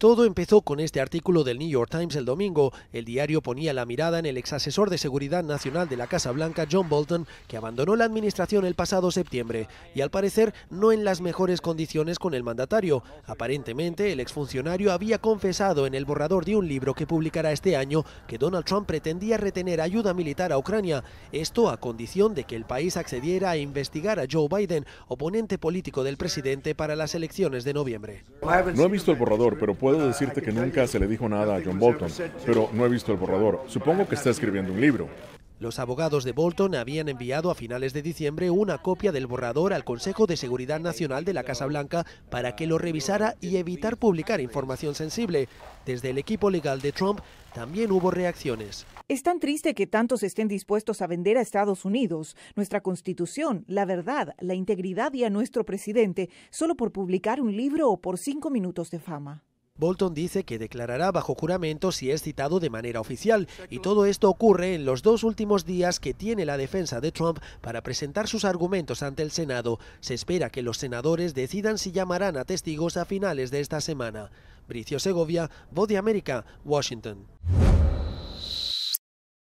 Todo empezó con este artículo del New York Times el domingo. El diario ponía la mirada en el ex asesor de seguridad nacional de la Casa Blanca, John Bolton, que abandonó la administración el pasado septiembre y al parecer no en las mejores condiciones con el mandatario. Aparentemente, el exfuncionario había confesado en el borrador de un libro que publicará este año que Donald Trump pretendía retener ayuda militar a Ucrania, esto a condición de que el país accediera a investigar a Joe Biden, oponente político del presidente para las elecciones de noviembre. No he visto el borrador, pero puedo decirte que nunca se le dijo nada a John Bolton, pero no he visto el borrador. Supongo que está escribiendo un libro. Los abogados de Bolton habían enviado a finales de diciembre una copia del borrador al Consejo de Seguridad Nacional de la Casa Blanca para que lo revisara y evitar publicar información sensible. Desde el equipo legal de Trump también hubo reacciones. Es tan triste que tantos estén dispuestos a vender a Estados Unidos, nuestra constitución, la verdad, la integridad y a nuestro presidente solo por publicar un libro o por cinco minutos de fama. Bolton dice que declarará bajo juramento si es citado de manera oficial, y todo esto ocurre en los dos últimos días que tiene la defensa de Trump para presentar sus argumentos ante el Senado. Se espera que los senadores decidan si llamarán a testigos a finales de esta semana. Bricio Segovia, Voz de América, Washington.